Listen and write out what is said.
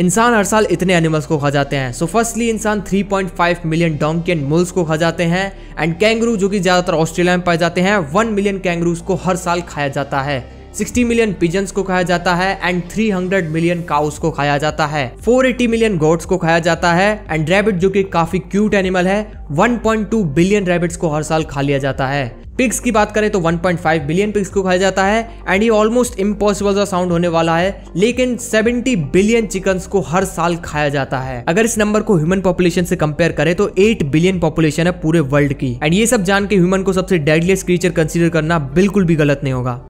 इंसान हर साल इतने एनिमल्स को खा जाते हैं सो फर्स्टली इंसान 3.5 मिलियन डोंकी एंड मुल्स को खा जाते हैं एंड कैंगरू जो कि ज़्यादातर ऑस्ट्रेलिया में पाए जाते हैं वन मिलियन कैंगरूज को हर साल खाया जाता है 60 मिलियन पिजन्स को खाया जाता है एंड 300 मिलियन काउस को खाया जाता है 480 मिलियन गोट्स को खाया जाता है एंड रैबिट जो कि काफी क्यूट एनिमल है 1.2 बिलियन रैबिट्स को हर साल खा लिया जाता है पिक्स की बात करें तो 1.5 बिलियन पिक्स को खाया जाता है एंड ये ऑलमोस्ट इम्पॉसिबल सा साउंड होने वाला है लेकिन 70 बिलियन चिकन को हर साल खाया जाता है अगर इस नंबर को ह्यूमन पॉपुलेशन से कंपेयर करें तो 8 बिलियन पॉपुलेशन है पूरे वर्ल्ड की एंड ये सब जान के ह्यूमन को सबसे डेडलेस क्रीचर कंसिडर करना बिल्कुल भी गलत नहीं होगा